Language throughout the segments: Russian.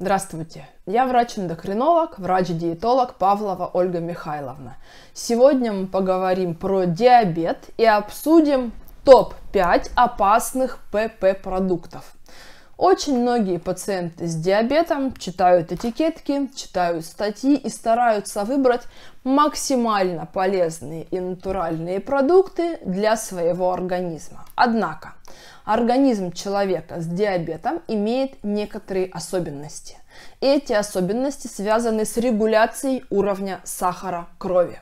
Здравствуйте, я врач-эндокринолог, врач-диетолог Павлова Ольга Михайловна. Сегодня мы поговорим про диабет и обсудим топ-5 опасных ПП-продуктов. Очень многие пациенты с диабетом читают этикетки, читают статьи и стараются выбрать максимально полезные и натуральные продукты для своего организма. Однако организм человека с диабетом имеет некоторые особенности. Эти особенности связаны с регуляцией уровня сахара крови.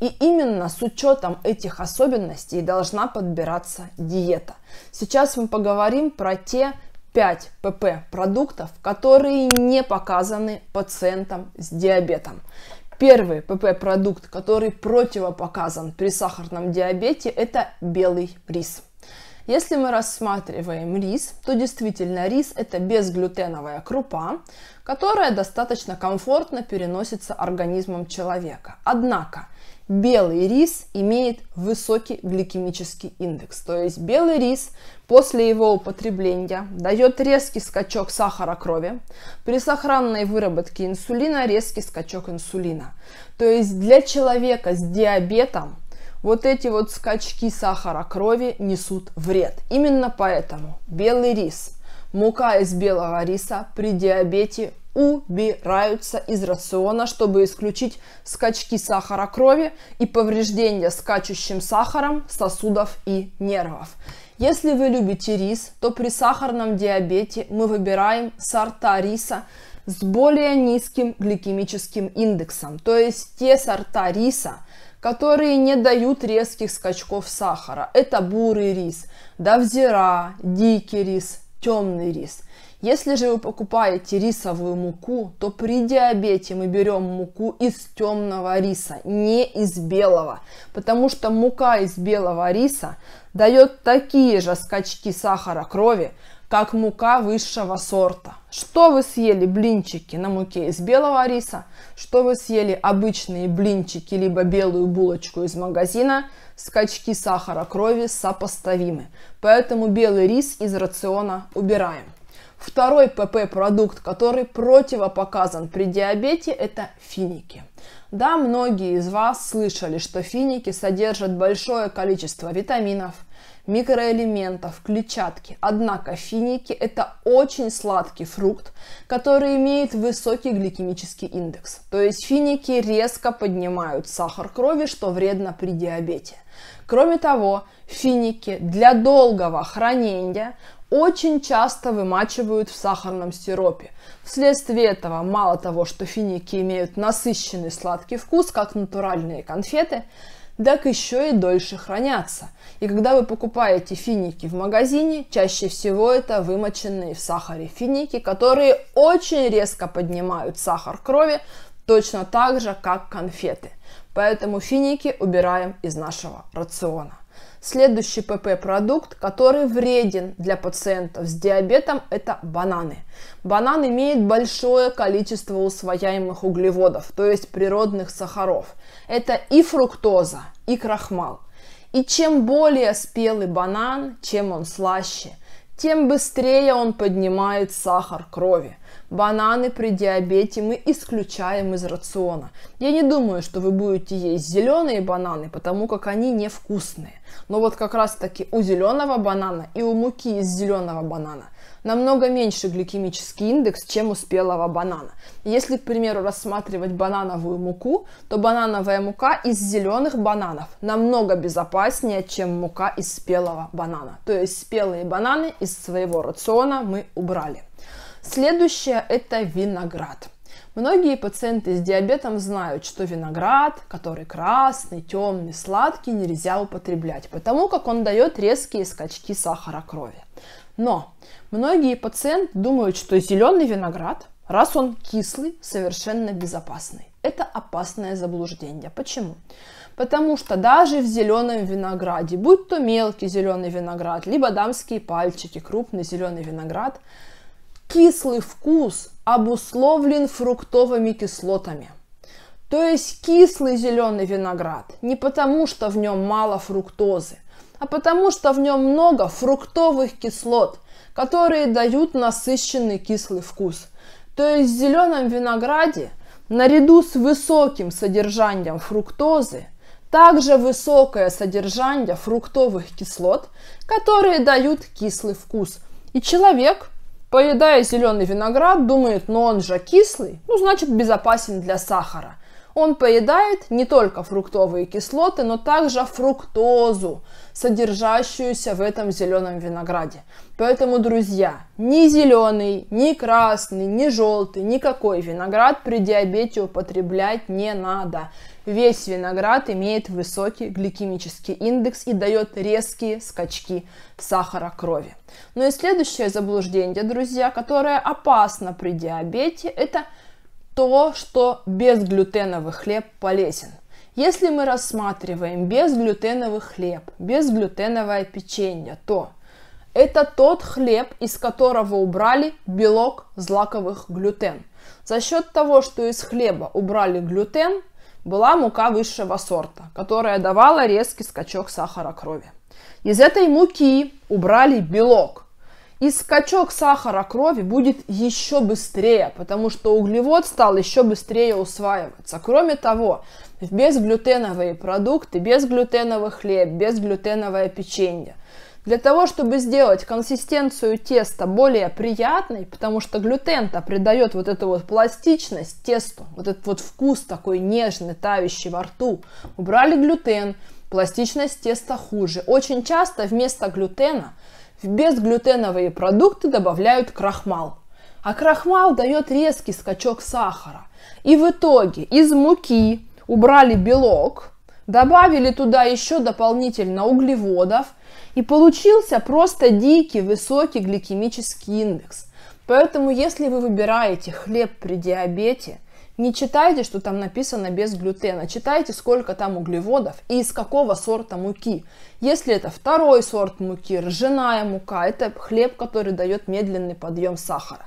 И именно с учетом этих особенностей должна подбираться диета. Сейчас мы поговорим про те 5 ПП продуктов, которые не показаны пациентам с диабетом. Первый ПП продукт, который противопоказан при сахарном диабете, это белый рис. Если мы рассматриваем рис, то действительно рис это безглютеновая крупа, которая достаточно комфортно переносится организмом человека. Однако белый рис имеет высокий гликемический индекс. То есть белый рис после его употребления дает резкий скачок сахара крови, при сохранной выработке инсулина резкий скачок инсулина. То есть для человека с диабетом вот эти вот скачки сахара крови несут вред. Именно поэтому белый рис, мука из белого риса при диабете убираются из рациона, чтобы исключить скачки сахара крови и повреждения скачущим сахаром сосудов и нервов. Если вы любите рис, то при сахарном диабете мы выбираем сорта риса с более низким гликемическим индексом, то есть те сорта риса, которые не дают резких скачков сахара. Это бурый рис, давзира, дикий рис, темный рис. Если же вы покупаете рисовую муку, то при диабете мы берем муку из темного риса, не из белого, потому что мука из белого риса дает такие же скачки сахара крови, как мука высшего сорта. Что вы съели блинчики на муке из белого риса, что вы съели обычные блинчики, либо белую булочку из магазина, скачки сахара крови сопоставимы. Поэтому белый рис из рациона убираем. Второй ПП-продукт, который противопоказан при диабете, это финики. Да, многие из вас слышали, что финики содержат большое количество витаминов – микроэлементов, клетчатки. Однако финики – это очень сладкий фрукт, который имеет высокий гликемический индекс. То есть финики резко поднимают сахар крови, что вредно при диабете. Кроме того, финики для долгого хранения очень часто вымачивают в сахарном сиропе. Вследствие этого, мало того, что финики имеют насыщенный сладкий вкус, как натуральные конфеты, так еще и дольше хранятся. И когда вы покупаете финики в магазине, чаще всего это вымоченные в сахаре финики, которые очень резко поднимают сахар крови, точно так же, как конфеты. Поэтому финики убираем из нашего рациона. Следующий ПП-продукт, который вреден для пациентов с диабетом, это бананы. Банан имеет большое количество усвояемых углеводов, то есть природных сахаров. Это и фруктоза, и крахмал. И чем более спелый банан, чем он слаще – тем быстрее он поднимает сахар крови. Бананы при диабете мы исключаем из рациона. Я не думаю, что вы будете есть зеленые бананы, потому как они невкусные. Но вот как раз таки у зеленого банана и у муки из зеленого банана намного меньше гликемический индекс, чем у спелого банана. Если, к примеру, рассматривать банановую муку, то банановая мука из зеленых бананов намного безопаснее, чем мука из спелого банана. То есть спелые бананы из своего рациона мы убрали. Следующее – это виноград. Многие пациенты с диабетом знают, что виноград, который красный, темный, сладкий, нельзя употреблять, потому как он дает резкие скачки сахара крови. Но многие пациенты думают, что зеленый виноград, раз он кислый, совершенно безопасный. Это опасное заблуждение. Почему? Потому что даже в зеленом винограде, будь то мелкий зеленый виноград, либо дамские пальчики, крупный зеленый виноград, кислый вкус обусловлен фруктовыми кислотами – то есть кислый зеленый виноград не потому, что в нем мало фруктозы, а потому, что в нем много фруктовых кислот, которые дают насыщенный кислый вкус. То есть в зеленом винограде наряду с высоким содержанием фруктозы также высокое содержание фруктовых кислот, которые дают кислый вкус. И человек, поедая зеленый виноград, думает, но «Ну он же кислый, ну значит безопасен для сахара – он поедает не только фруктовые кислоты, но также фруктозу, содержащуюся в этом зеленом винограде. Поэтому, друзья, ни зеленый, ни красный, ни желтый, никакой виноград при диабете употреблять не надо. Весь виноград имеет высокий гликемический индекс и дает резкие скачки сахара крови. Ну и следующее заблуждение, друзья, которое опасно при диабете, это – то, что безглютеновый хлеб полезен. Если мы рассматриваем безглютеновый хлеб, безглютеновое печенье, то это тот хлеб, из которого убрали белок злаковых глютен. За счет того, что из хлеба убрали глютен, была мука высшего сорта, которая давала резкий скачок сахара крови. Из этой муки убрали белок, и скачок сахара крови будет еще быстрее, потому что углевод стал еще быстрее усваиваться. Кроме того, безглютеновые продукты, безглютеновый хлеб, безглютеновое печенье. Для того, чтобы сделать консистенцию теста более приятной, потому что глютен-то придает вот эту вот пластичность тесту, вот этот вот вкус такой нежный, тающий во рту. Убрали глютен, пластичность теста хуже. Очень часто вместо глютена – в безглютеновые продукты добавляют крахмал. А крахмал дает резкий скачок сахара. И в итоге из муки убрали белок, добавили туда еще дополнительно углеводов, и получился просто дикий высокий гликемический индекс. Поэтому если вы выбираете хлеб при диабете, не читайте, что там написано без глютена, читайте, сколько там углеводов и из какого сорта муки. Если это второй сорт муки, ржаная мука, это хлеб, который дает медленный подъем сахара.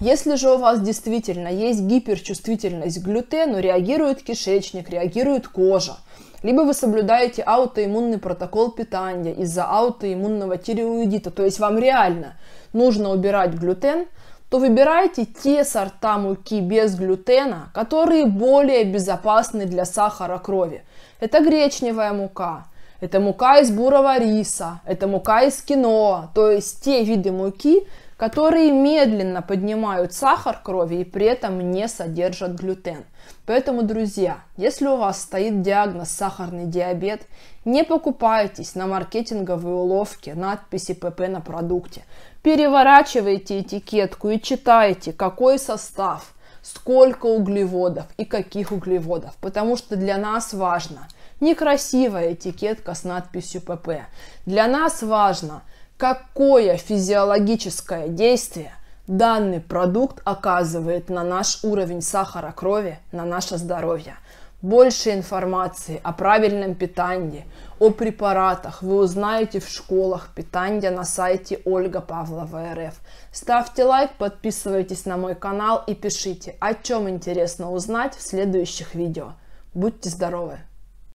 Если же у вас действительно есть гиперчувствительность к глютену, реагирует кишечник, реагирует кожа, либо вы соблюдаете аутоиммунный протокол питания из-за аутоиммунного тиреоидита, то есть вам реально нужно убирать глютен – то выбирайте те сорта муки без глютена, которые более безопасны для сахара крови. Это гречневая мука, это мука из бурого риса, это мука из киноа, то есть те виды муки, которые медленно поднимают сахар крови и при этом не содержат глютен. Поэтому, друзья, если у вас стоит диагноз сахарный диабет, не покупайтесь на маркетинговые уловки надписи ПП на продукте. Переворачивайте этикетку и читайте, какой состав, сколько углеводов и каких углеводов, потому что для нас важно – некрасивая этикетка с надписью ПП. Для нас важно, какое физиологическое действие данный продукт оказывает на наш уровень сахара крови, на наше здоровье. Больше информации о правильном питании, о препаратах вы узнаете в школах питания на сайте Ольга Павлова РФ. Ставьте лайк, подписывайтесь на мой канал и пишите, о чем интересно узнать в следующих видео. Будьте здоровы!